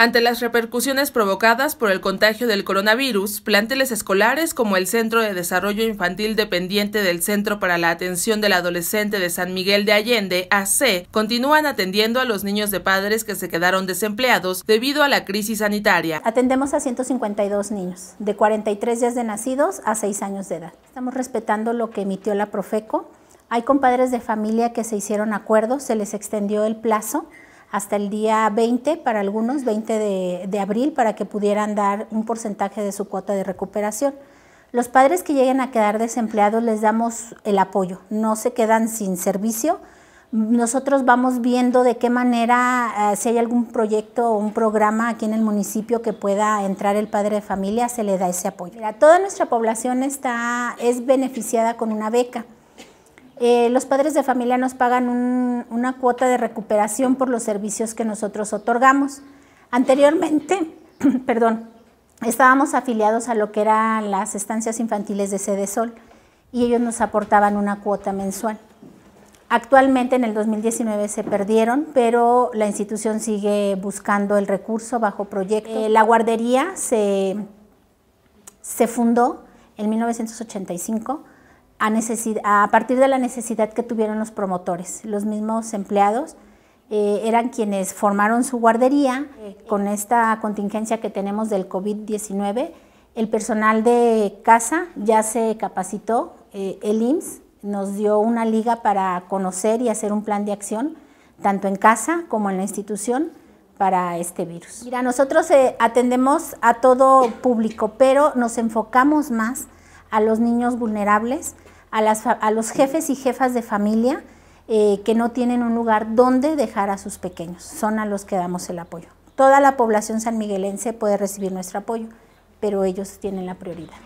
Ante las repercusiones provocadas por el contagio del coronavirus, planteles escolares como el Centro de Desarrollo Infantil dependiente del Centro para la Atención del Adolescente de San Miguel de Allende, AC, continúan atendiendo a los niños de padres que se quedaron desempleados debido a la crisis sanitaria. Atendemos a 152 niños, de 43 días de nacidos a 6 años de edad. Estamos respetando lo que emitió la Profeco. Hay compadres de familia que se hicieron acuerdos, se les extendió el plazo hasta el día 20 para algunos, 20 de, abril, para que pudieran dar un porcentaje de su cuota de recuperación. Los padres que lleguen a quedar desempleados les damos el apoyo, no se quedan sin servicio. Nosotros vamos viendo de qué manera, eh, si hay algún proyecto o un programa aquí en el municipio que pueda entrar el padre de familia, se le da ese apoyo. toda nuestra población está, es beneficiada con una beca. Eh, los padres de familia nos pagan una cuota de recuperación por los servicios que nosotros otorgamos. Anteriormente, perdón, estábamos afiliados a lo que eran las estancias infantiles de Sede Sol y ellos nos aportaban una cuota mensual. Actualmente en el 2019 se perdieron, pero la institución sigue buscando el recurso bajo proyecto. Eh, la guardería se, se fundó en 1985 a, a, partir de la necesidad que tuvieron los promotores. Los mismos empleados eh, eran quienes formaron su guardería. Eh, con esta contingencia que tenemos del COVID-19, el personal de casa ya se capacitó. Eh, el IMSS nos dio una liga para conocer y hacer un plan de acción, tanto en casa como en la institución para este virus. Mira, nosotros atendemos a todo público, pero nos enfocamos más a los niños vulnerables a, los jefes y jefas de familia eh, que no tienen un lugar donde dejar a sus pequeños. Son a los que damos el apoyo. Toda la población sanmiguelense puede recibir nuestro apoyo, pero ellos tienen la prioridad.